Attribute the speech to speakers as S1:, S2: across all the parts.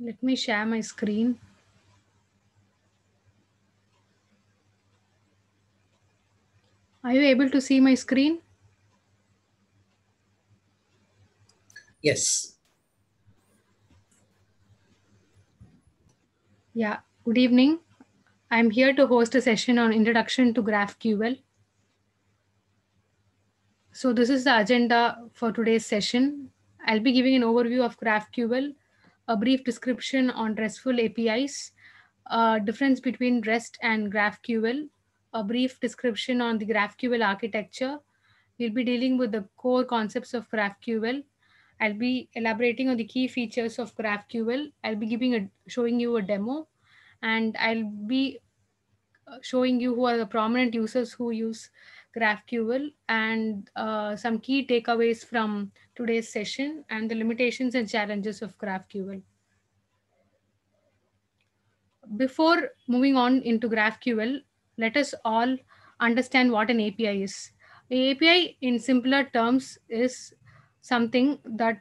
S1: Let me share my screen. Are you able to see my screen? Yes. Yeah, good evening. I'm here to host a session on introduction to GraphQL. So this is the agenda for today's session. I'll be giving an overview of GraphQL a brief description on RESTful APIs, uh, difference between REST and GraphQL, a brief description on the GraphQL architecture. We'll be dealing with the core concepts of GraphQL. I'll be elaborating on the key features of GraphQL. I'll be giving a, showing you a demo and I'll be uh, showing you who are the prominent users who use GraphQL and uh, some key takeaways from today's session and the limitations and challenges of GraphQL. Before moving on into GraphQL, let us all understand what an API is. An API in simpler terms is something that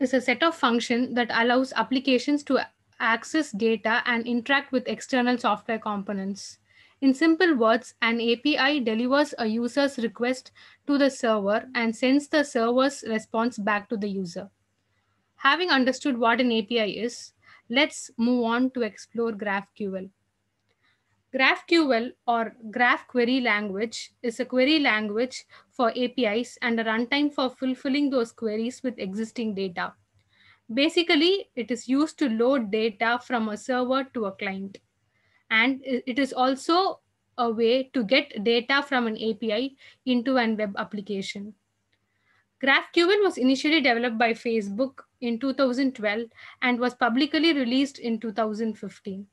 S1: is a set of function that allows applications to access data and interact with external software components. In simple words, an API delivers a user's request to the server and sends the server's response back to the user. Having understood what an API is, let's move on to explore GraphQL. GraphQL or Graph Query Language is a query language for APIs and a runtime for fulfilling those queries with existing data. Basically, it is used to load data from a server to a client. And it is also a way to get data from an API into an web application. GraphQL was initially developed by Facebook in 2012 and was publicly released in 2015.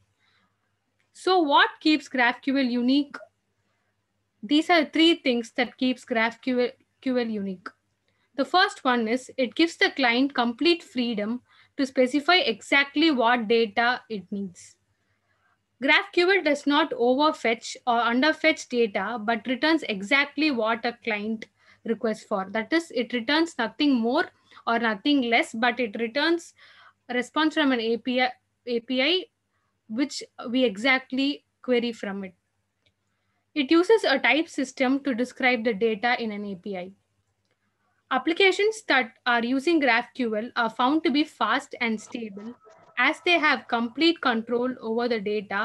S1: So what keeps GraphQL unique? These are three things that keeps GraphQL unique. The first one is it gives the client complete freedom to specify exactly what data it needs. GraphQL does not overfetch or underfetch data, but returns exactly what a client requests for. That is, it returns nothing more or nothing less, but it returns response from an API, API which we exactly query from it. It uses a type system to describe the data in an API. Applications that are using GraphQL are found to be fast and stable as they have complete control over the data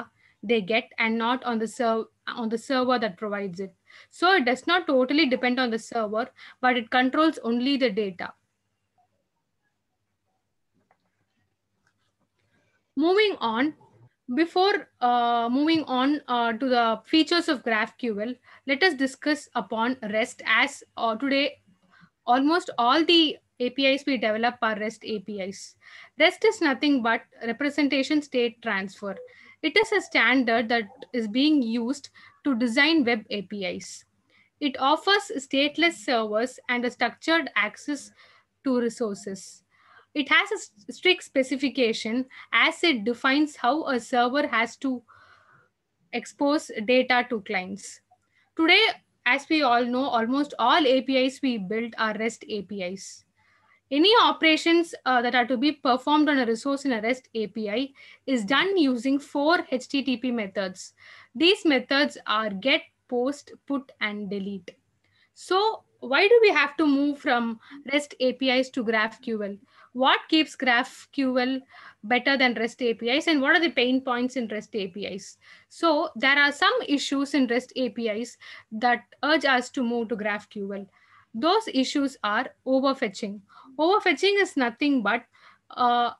S1: they get and not on the serv- on the server that provides it. So it does not totally depend on the server, but it controls only the data. Moving on, before uh, moving on uh, to the features of GraphQL, let us discuss upon REST as uh, today almost all the APIs we develop are REST APIs. REST is nothing but representation state transfer. It is a standard that is being used to design web APIs. It offers stateless servers and a structured access to resources. It has a strict specification as it defines how a server has to expose data to clients. Today, as we all know, almost all APIs we build are REST APIs. Any operations uh, that are to be performed on a resource in a REST API is done using four HTTP methods. These methods are get, post, put, and delete. So why do we have to move from REST APIs to GraphQL? What keeps GraphQL better than REST APIs and what are the pain points in REST APIs? So there are some issues in REST APIs that urge us to move to GraphQL. Those issues are overfetching. Overfetching is nothing but uh,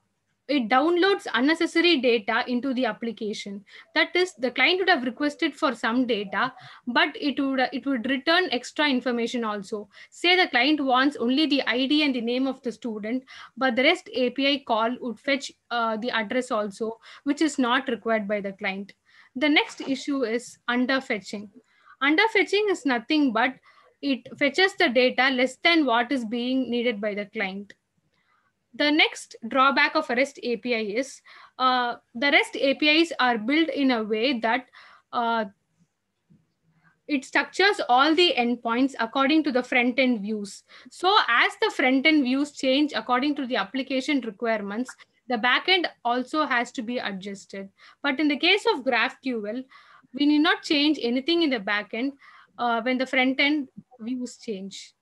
S1: it downloads unnecessary data into the application. That is, the client would have requested for some data, but it would it would return extra information also. Say the client wants only the ID and the name of the student, but the REST API call would fetch uh, the address also, which is not required by the client. The next issue is underfetching. Underfetching is nothing but it fetches the data less than what is being needed by the client. The next drawback of a REST API is uh, the REST APIs are built in a way that uh, it structures all the endpoints according to the front end views. So as the front end views change according to the application requirements, the backend also has to be adjusted. But in the case of GraphQL, we need not change anything in the backend uh, when the front end views change.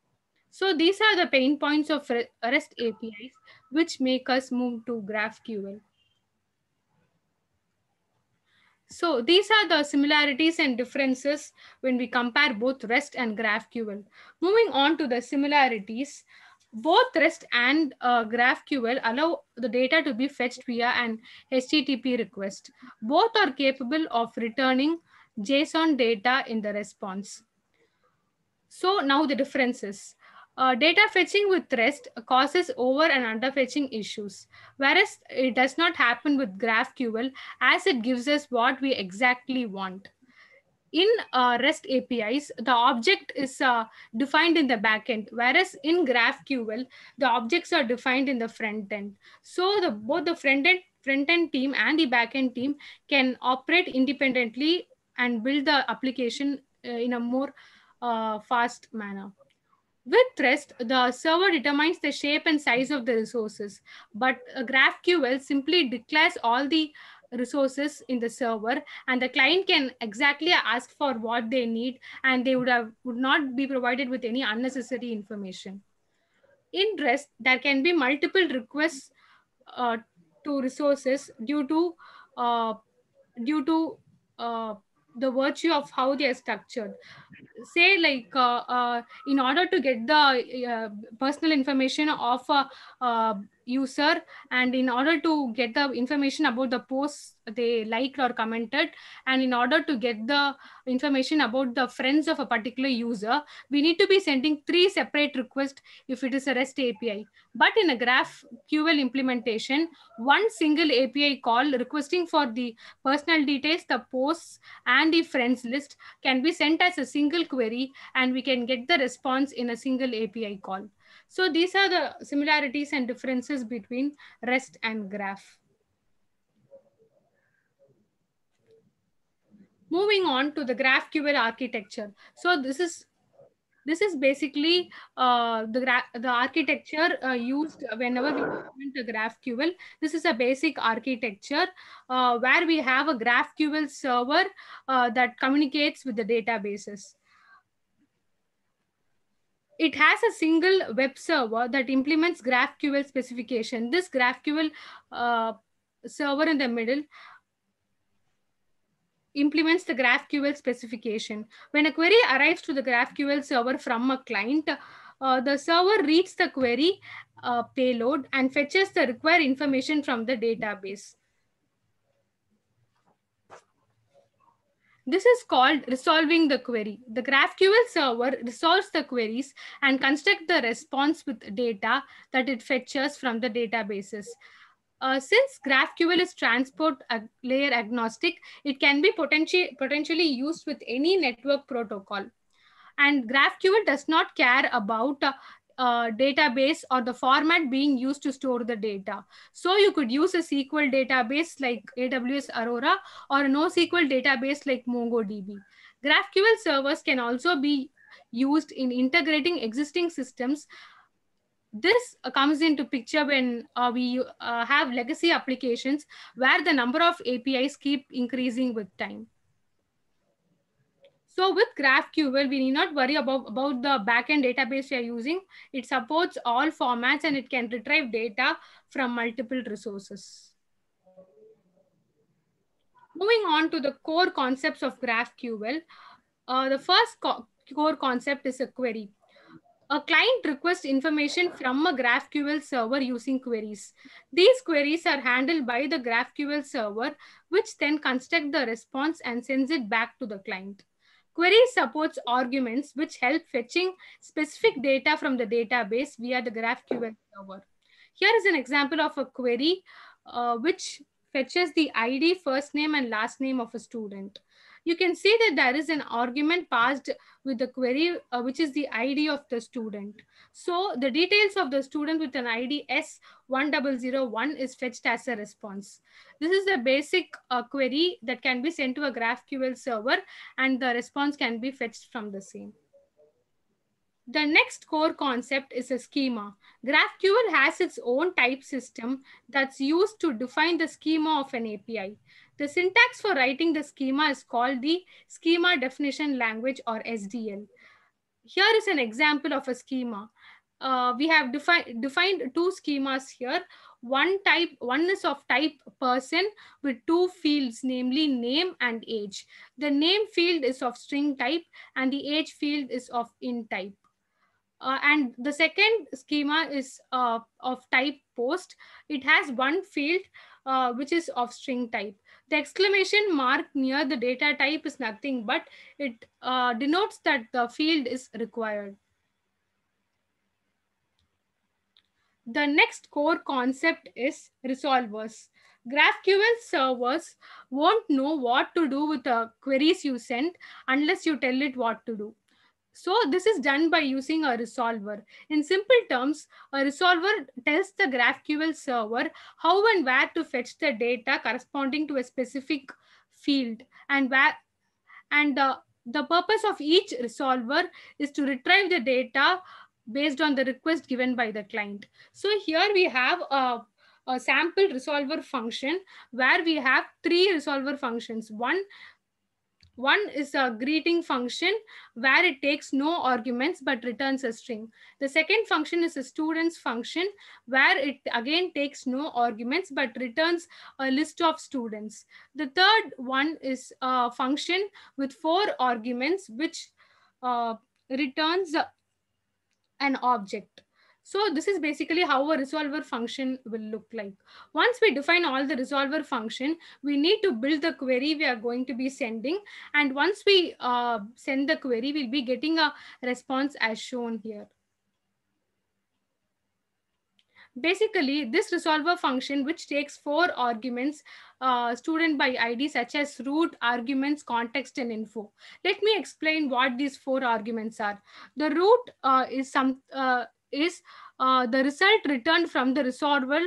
S1: So these are the pain points of REST APIs, which make us move to GraphQL. So these are the similarities and differences when we compare both REST and GraphQL. Moving on to the similarities, both REST and uh, GraphQL allow the data to be fetched via an HTTP request. Both are capable of returning JSON data in the response. So now the differences. Uh, data fetching with REST causes over and under fetching issues, whereas it does not happen with GraphQL as it gives us what we exactly want. In uh, REST APIs, the object is uh, defined in the backend, whereas in GraphQL, the objects are defined in the front end. So the, both the front end, front end team and the backend team can operate independently and build the application uh, in a more uh, fast manner. With REST, the server determines the shape and size of the resources, but GraphQL simply declares all the resources in the server and the client can exactly ask for what they need and they would have would not be provided with any unnecessary information. In REST, there can be multiple requests uh, to resources due to uh, due to uh, the virtue of how they are structured say like uh, uh, in order to get the uh, personal information of a uh, user uh, and in order to get the information about the posts they liked or commented and in order to get the information about the friends of a particular user we need to be sending three separate requests if it is a rest api but in a graphql implementation one single api call requesting for the personal details the posts and the friends list can be sent as a single query and we can get the response in a single API call. So these are the similarities and differences between REST and graph. Moving on to the GraphQL architecture. So this is this is basically uh, the, the architecture uh, used whenever we implement a GraphQL. This is a basic architecture uh, where we have a GraphQL server uh, that communicates with the databases it has a single web server that implements GraphQL specification. This GraphQL uh, server in the middle implements the GraphQL specification. When a query arrives to the GraphQL server from a client, uh, the server reads the query uh, payload and fetches the required information from the database. This is called resolving the query. The GraphQL server resolves the queries and construct the response with data that it fetches from the databases. Uh, since GraphQL is transport layer agnostic, it can be potentially potentially used with any network protocol. And GraphQL does not care about uh, uh, database or the format being used to store the data. So you could use a SQL database like AWS Aurora or a NoSQL database like MongoDB. GraphQL servers can also be used in integrating existing systems. This uh, comes into picture when uh, we uh, have legacy applications where the number of APIs keep increasing with time. So with GraphQL, we need not worry about, about the backend database we are using. It supports all formats and it can retrieve data from multiple resources. Moving on to the core concepts of GraphQL, uh, the first co core concept is a query. A client requests information from a GraphQL server using queries. These queries are handled by the GraphQL server, which then constructs the response and sends it back to the client. Query supports arguments which help fetching specific data from the database via the GraphQL server. Here is an example of a query uh, which fetches the ID, first name, and last name of a student you can see that there is an argument passed with the query, uh, which is the ID of the student. So the details of the student with an ID S1001 is fetched as a response. This is the basic uh, query that can be sent to a GraphQL server and the response can be fetched from the same. The next core concept is a schema. GraphQL has its own type system that's used to define the schema of an API. The syntax for writing the schema is called the Schema Definition Language or SDL. Here is an example of a schema. Uh, we have defi defined two schemas here. One type, one is of type person with two fields, namely name and age. The name field is of string type and the age field is of int type. Uh, and the second schema is uh, of type post. It has one field uh, which is of string type. The exclamation mark near the data type is nothing but it uh, denotes that the field is required. The next core concept is resolvers. GraphQL servers won't know what to do with the queries you send unless you tell it what to do. So this is done by using a resolver. In simple terms, a resolver tells the GraphQL server how and where to fetch the data corresponding to a specific field and where and uh, the purpose of each resolver is to retrieve the data based on the request given by the client. So here we have a, a sample resolver function where we have three resolver functions. One one is a greeting function where it takes no arguments but returns a string. The second function is a students function where it again takes no arguments but returns a list of students. The third one is a function with four arguments which uh, returns an object. So this is basically how a resolver function will look like. Once we define all the resolver function, we need to build the query we are going to be sending. And once we uh, send the query, we'll be getting a response as shown here. Basically, this resolver function, which takes four arguments, uh, student by ID such as root, arguments, context, and info. Let me explain what these four arguments are. The root uh, is some uh, is uh, the result returned from the resolver,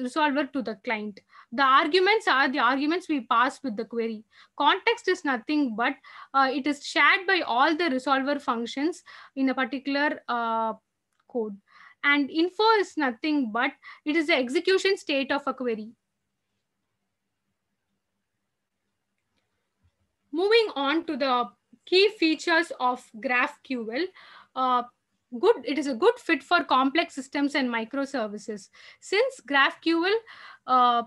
S1: resolver to the client. The arguments are the arguments we pass with the query. Context is nothing but uh, it is shared by all the resolver functions in a particular uh, code. And info is nothing but it is the execution state of a query. Moving on to the key features of GraphQL. Uh, good it is a good fit for complex systems and microservices since graphql uh,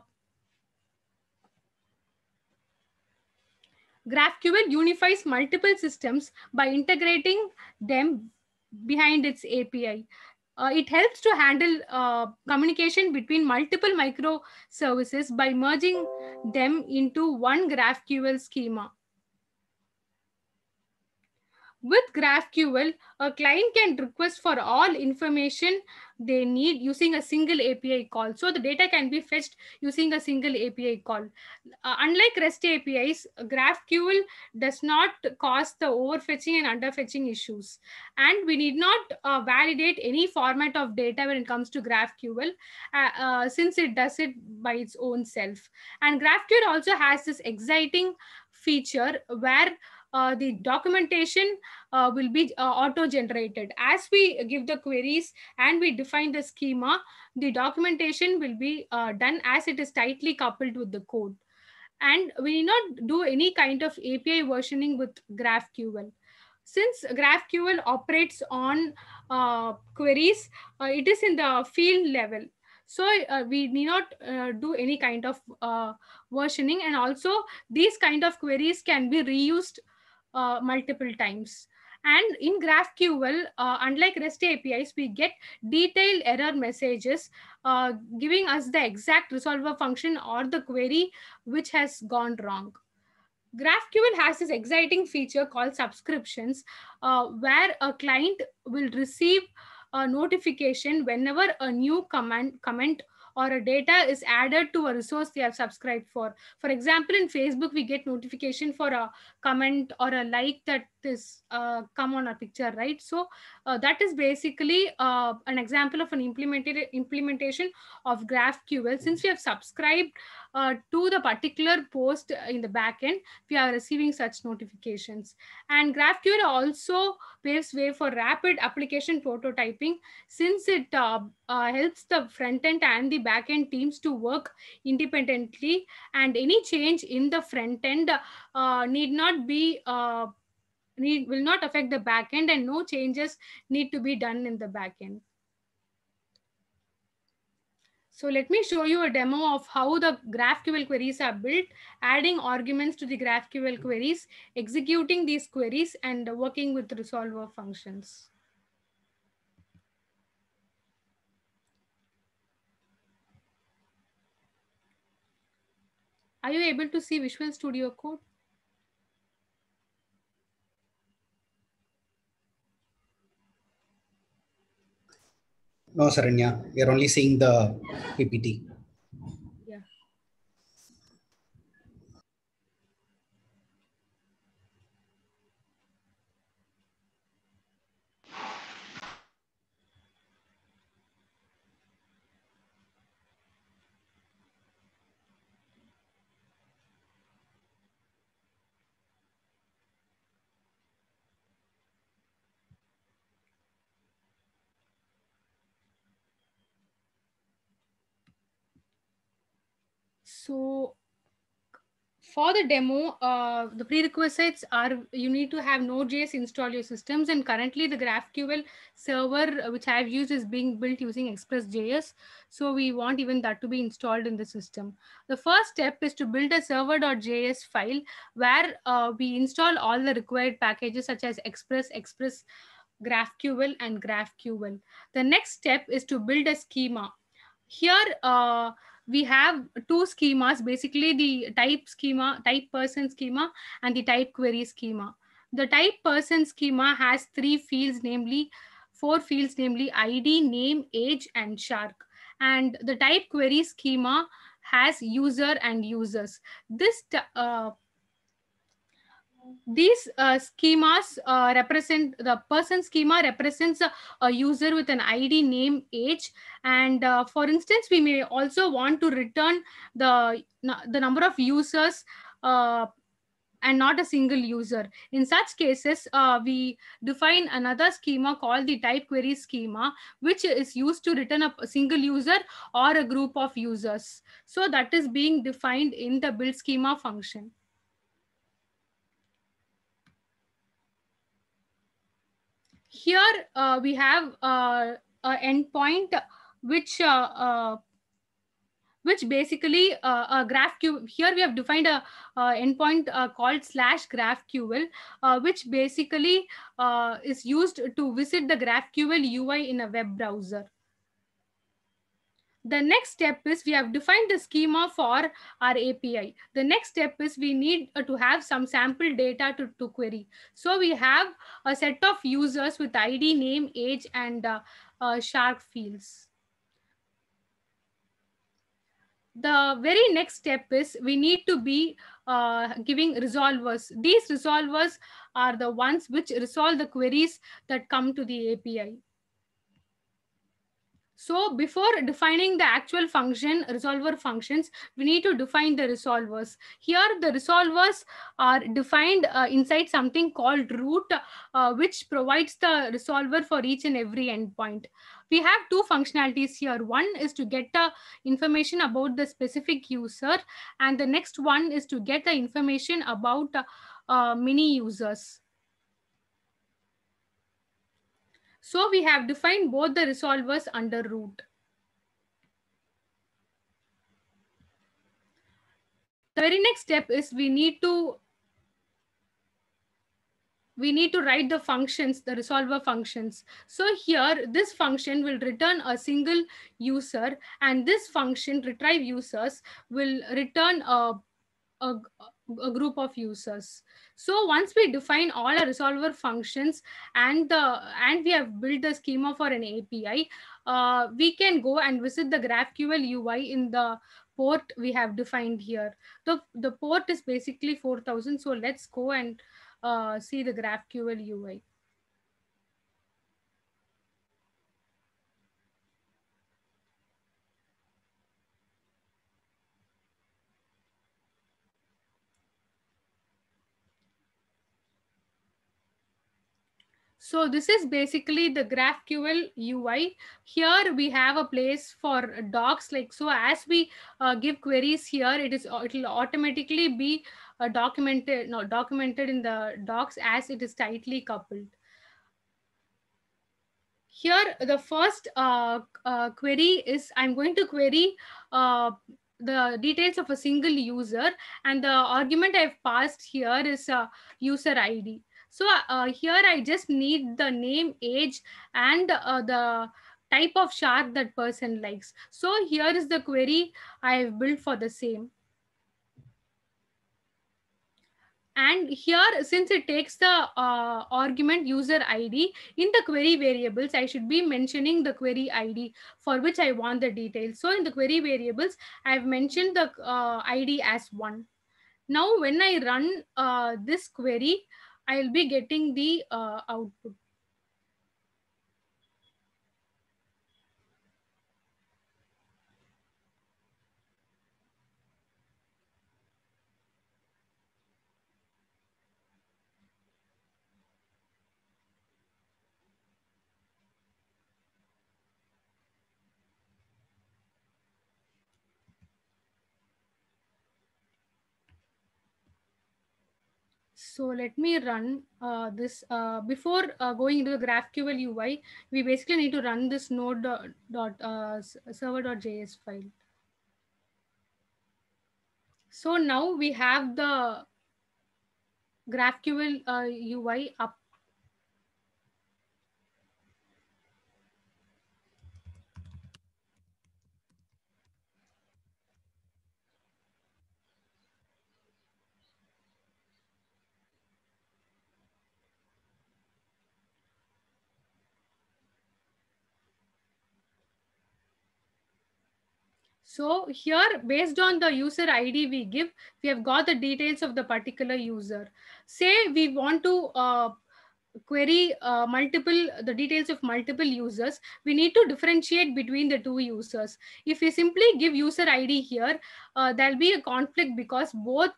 S1: graphql unifies multiple systems by integrating them behind its api uh, it helps to handle uh, communication between multiple microservices by merging them into one graphql schema with GraphQL, a client can request for all information they need using a single API call. So the data can be fetched using a single API call. Uh, unlike REST APIs, GraphQL does not cause the overfetching and underfetching issues. And we need not uh, validate any format of data when it comes to GraphQL uh, uh since it does it by its own self. And GraphQL also has this exciting feature where uh, the documentation uh, will be uh, auto-generated. As we give the queries and we define the schema, the documentation will be uh, done as it is tightly coupled with the code. And we need not do any kind of API versioning with GraphQL since GraphQL operates on uh, queries, uh, it is in the field level. So uh, we need not do any kind of versioning and also these kind of queries can be reused uh, multiple times. And in GraphQL, uh, unlike REST APIs, we get detailed error messages uh, giving us the exact resolver function or the query which has gone wrong. GraphQL has this exciting feature called subscriptions, uh, where a client will receive a notification whenever a new comment comment or a data is added to a resource they have subscribed for. For example, in Facebook, we get notification for a comment or a like that this uh, come on our picture, right? So uh, that is basically uh, an example of an implemented implementation of GraphQL. Since we have subscribed uh, to the particular post in the backend, we are receiving such notifications. And GraphQL also paves way for rapid application prototyping since it uh, uh, helps the front-end and the backend teams to work independently and any change in the front-end need not be need will not affect the backend and no changes need to be done in the backend. So let me show you a demo of how the GraphQL queries are built, adding arguments to the GraphQL queries, executing these queries and working with resolver functions. Are you able to see Visual Studio Code? No, Saranya, we are only seeing the PPT. So for the demo, uh, the prerequisites are you need to have Node.js install your systems. And currently the GraphQL server, uh, which I've used is being built using Express.js. So we want even that to be installed in the system. The first step is to build a server.js file where uh, we install all the required packages such as Express, Express, GraphQL, and GraphQL. The next step is to build a schema. Here, uh, we have two schemas, basically the type schema, type person schema and the type query schema. The type person schema has three fields, namely four fields, namely ID, name, age, and shark. And the type query schema has user and users. This uh, these uh, schemas uh, represent the person schema represents a, a, user with an id name age and uh, for instance we may also want to return the the number of users uh, and not a single user. In such cases, uh, we define another schema called the type query schema, which is used to return a single user or a group of users. So that is being defined in the build schema function. Here uh, we have uh, an endpoint which uh, uh, which basically uh, a GraphQL. Here we have defined a, endpoint called slash GraphQL, which basically is used to visit the GraphQL UI in a web browser the next step is we have defined the schema for our API. The next step is we need uh, to have some sample data to, to query. So we have a set of users with ID, name, age, and uh, uh, shark fields. The very next step is we need to be uh, giving resolvers. These resolvers are the ones which resolve the queries that come to the API. So before defining the actual function, resolver functions, we need to define the resolvers. Here, the resolvers are defined uh, inside something called root, uh, which provides the resolver for each and every endpoint. We have two functionalities here. One is to get the information about the specific user, and the next one is to get the information about uh, many users. So we have defined both the resolvers under root. The very next step is we need to we need to write the functions, the resolver functions. So here, this function will return a single user and this function retrieve users will return a, a, a group of users. So once we define all our resolver functions and the and we have built the schema for an API, uh, we can go and visit the GraphQL UI in the port we have defined here. The, the port is basically 4000. So let's go and uh, see the GraphQL UI. So this is basically the GraphQL UI. Here we have a place for docs. Like so, as we uh, give queries here, it is it will automatically be uh, documented. No, documented in the docs as it is tightly coupled. Here the first uh, uh query is I'm going to query uh, the details of a single user and the argument I've passed here is a uh, user ID. So uh, uh, here I just need the name, age, and uh, the type of shark that person likes. So here is the query I have built for the same. And here, since it takes the uh, argument user ID in the query variables, I should be mentioning the query ID for which I want the details. So in the query variables, I've mentioned the uh, ID as one. Now, when I run uh, this query, I'll be getting the uh, output. So let me run uh, this. Uh, before uh, going into the GraphQL UI, we basically need to run this node dot, dot uh, file. So now we have the GraphQL UI uh, up So here, based on the user ID we give, we have got the details of the particular user. Say we want to uh, query uh, multiple, the details of multiple users, we need to differentiate between the two users. If we simply give user ID here, uh, there'll be a conflict because both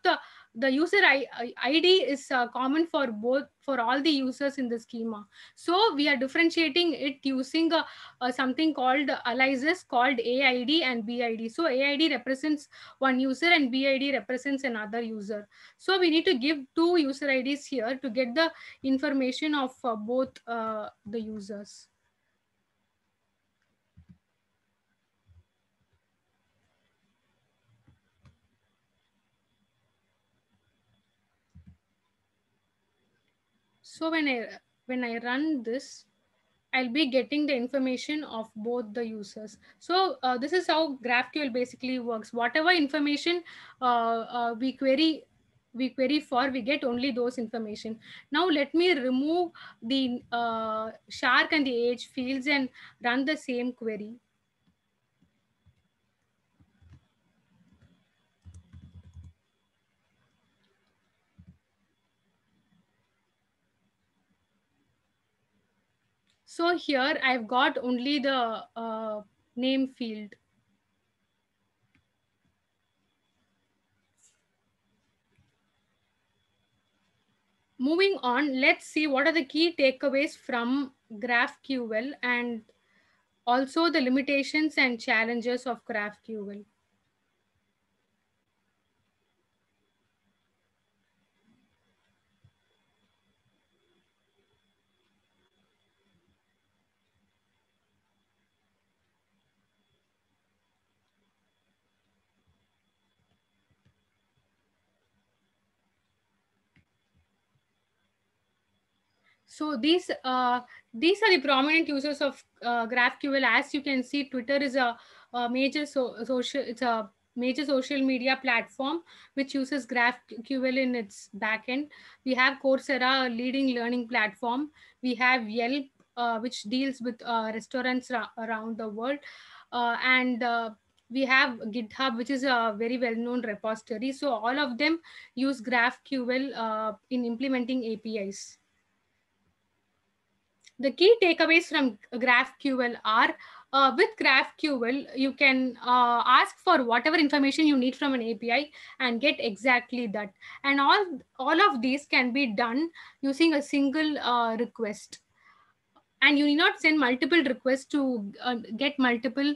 S1: the user id is uh, common for both for all the users in the schema so we are differentiating it using uh, uh, something called aliases called aid and bid so aid represents one user and bid represents another user so we need to give two user ids here to get the information of uh, both uh, the users So when I, when I run this, I'll be getting the information of both the users. So uh, this is how GraphQL basically works. Whatever information uh, uh we query we query for, we get only those information. Now let me remove the uh, shark and the age fields and run the same query. So here I've got only the uh, name field. Moving on, let's see what are the key takeaways from GraphQL and also the limitations and challenges of GraphQL. So these uh, these are the prominent users of uh, GraphQL. As you can see, Twitter is a, a major so social it's a major social media platform which uses GraphQL in its backend. We have Coursera, a leading learning platform. We have Yelp, uh, which deals with uh, restaurants around the world, uh, and uh, we have GitHub, which is a very well-known repository. So all of them use GraphQL uh, in implementing APIs. The key takeaways from GraphQL are uh, with GraphQL, you can uh, ask for whatever information you need from an API and get exactly that. And all, all of these can be done using a single uh, request. And you need not send multiple requests to um, get multiple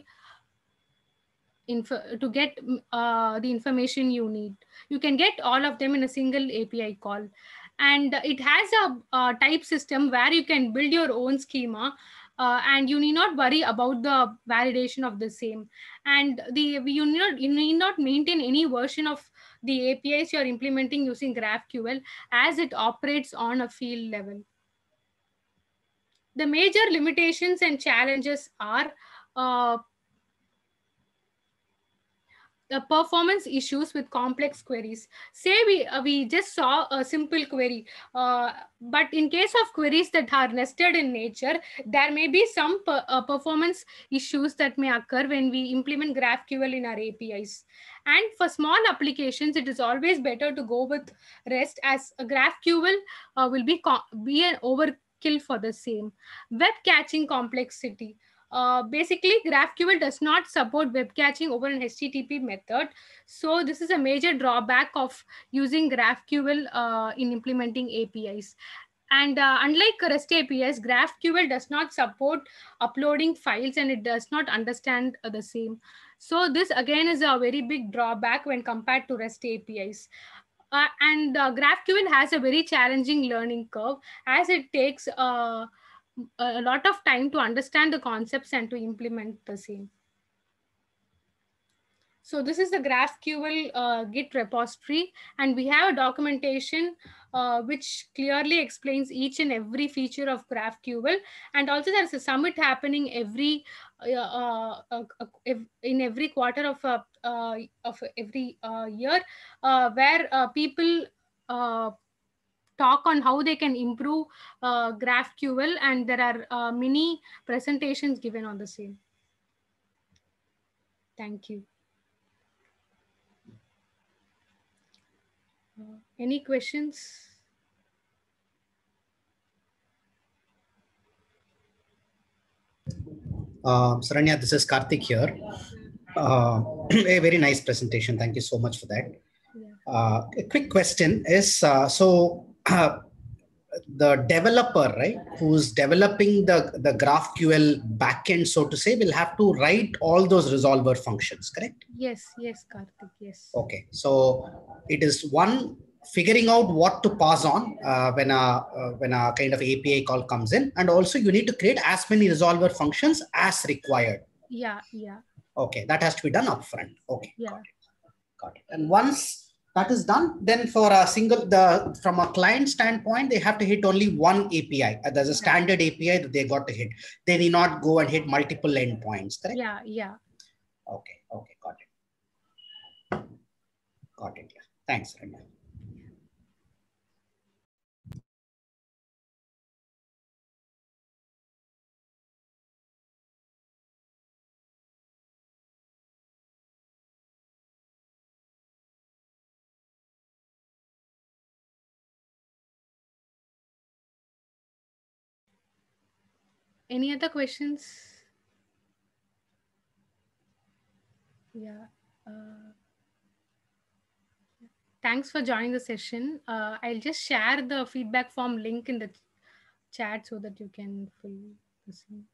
S1: info to get uh, the information you need. You can get all of them in a single API call and it has a, a type system where you can build your own schema uh, and you need not worry about the validation of the same. And the you need not you need not maintain any version of the APIs you are implementing using GraphQL as it operates on a field level. The major limitations and challenges are uh, the performance issues with complex queries. Say we, uh, we just saw a simple query, uh, but in case of queries that are nested in nature, there may be some per, uh, performance issues that may occur when we implement GraphQL in our APIs. And for small applications, it is always better to go with REST as GraphQL uh, will be, be an overkill for the same. Web catching complexity. Uh, basically, GraphQL does not support web caching over an HTTP method. So this is a major drawback of using GraphQL uh, in implementing APIs. And uh, unlike REST APIs, GraphQL does not support uploading files and it does not understand the same. So this again is a very big drawback when compared to REST APIs. Uh, and uh, GraphQL has a very challenging learning curve as it takes uh, a lot of time to understand the concepts and to implement the same. So this is the GraphQL uh, Git repository, and we have a documentation uh, which clearly explains each and every feature of GraphQL. And also there's a summit happening every uh, uh, uh, uh in every quarter of, of every year where people talk on how they can improve uh, GraphQL and there are uh, many presentations given on the same. Thank you. Uh, any questions? Uh, Saranya, this is Karthik here. Uh, a very nice presentation. Thank you so much for that. Uh, a quick question is, uh, so uh, the developer, right, who's developing the, the GraphQL backend, so to say, will have to write all those resolver functions, correct? Yes, yes, Karthik, yes. Okay, so it is one figuring out what to pass on uh, when a uh, when a kind of API call comes in, and also you need to create as many resolver functions as required. Yeah, yeah. Okay, that has to be done upfront. Okay, yeah. got it. Got it. And once that is done then for a single the from a client standpoint they have to hit only one api uh, there's a standard api that they got to hit they need not go and hit multiple endpoints correct yeah yeah okay okay got it got it yeah thanks Rana. Any other questions? Yeah. Uh, thanks for joining the session. Uh, I'll just share the feedback form link in the chat so that you can fill this in.